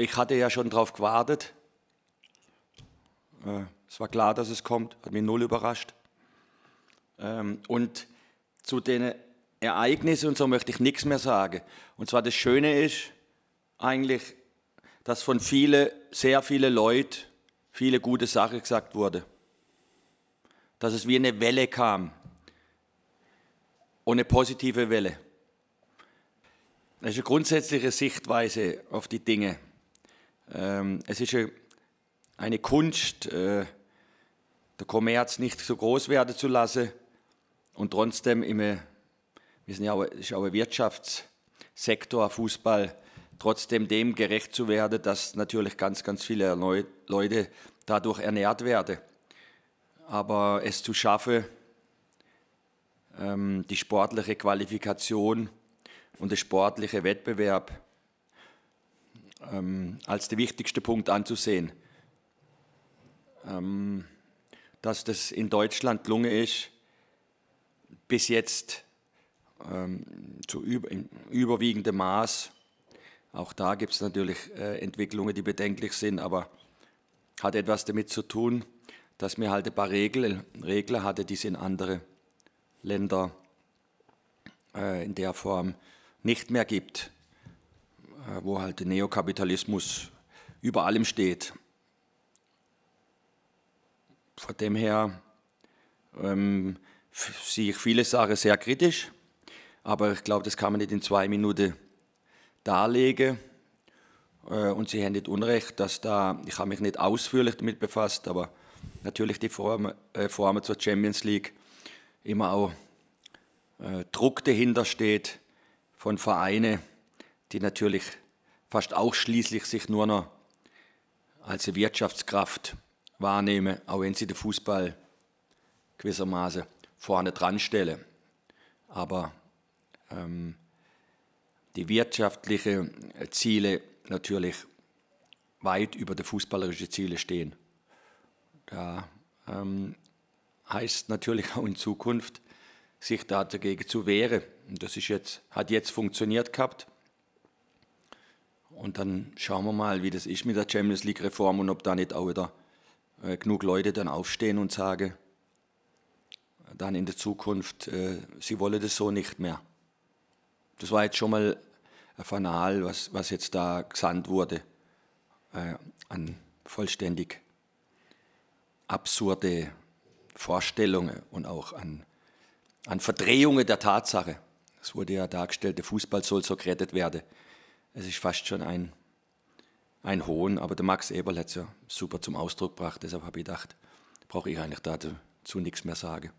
ich hatte ja schon drauf gewartet. Äh, es war klar, dass es kommt, hat mich null überrascht. Ähm, und zu den Ereignissen und so möchte ich nichts mehr sagen. Und zwar das Schöne ist eigentlich, dass von vielen, sehr vielen Leuten viele gute Sachen gesagt wurde. Dass es wie eine Welle kam. Und eine positive Welle. Das ist eine grundsätzliche Sichtweise auf die Dinge. Ähm, es ist eine Kunst, äh, den Kommerz nicht so groß werden zu lassen und trotzdem immer, wir sind ja auch, ist auch ein Wirtschaftssektor, Fußball, trotzdem dem gerecht zu werden, dass natürlich ganz, ganz viele Leute dadurch ernährt werden. Aber es zu schaffen, ähm, die sportliche Qualifikation und der sportliche Wettbewerb ähm, als der wichtigste Punkt anzusehen. Ähm, dass das in Deutschland gelungen ist, bis jetzt ähm, zu über, überwiegendem Maß. Auch da gibt es natürlich äh, Entwicklungen, die bedenklich sind, aber hat etwas damit zu tun, dass mir halt ein paar Regel, Regler hatte, die es in andere Länder äh, in der Form nicht mehr gibt. Äh, wo halt der Neokapitalismus über allem steht. Von dem her ähm, sehe ich viele Sachen sehr kritisch, aber ich glaube, das kann man nicht in zwei Minuten darlegen. Äh, und Sie haben nicht Unrecht, dass da, ich habe mich nicht ausführlich damit befasst, aber natürlich die Formen, äh, Formen zur Champions League immer auch äh, Druck dahinter steht von Vereinen, die natürlich fast ausschließlich sich nur noch als eine Wirtschaftskraft wahrnehmen, auch wenn sie den Fußball gewissermaßen vorne dran stellen. Aber ähm, die wirtschaftlichen Ziele natürlich weit über die fußballerischen Ziele stehen. Da ähm, heißt natürlich auch in Zukunft, sich da dagegen zu wehren. Und das ist jetzt, hat jetzt funktioniert gehabt. Und dann schauen wir mal, wie das ist mit der Champions League-Reform und ob da nicht auch wieder äh, genug Leute dann aufstehen und sagen, dann in der Zukunft, äh, sie wollen das so nicht mehr. Das war jetzt schon mal ein Fanal, was, was jetzt da gesandt wurde, äh, an vollständig absurde Vorstellungen und auch an, an Verdrehungen der Tatsache. Es wurde ja dargestellt, der Fußball soll so gerettet werden es ist fast schon ein, ein Hohn, aber der Max Eberl hat es ja super zum Ausdruck gebracht, deshalb habe ich gedacht, brauche ich eigentlich dazu nichts mehr sagen.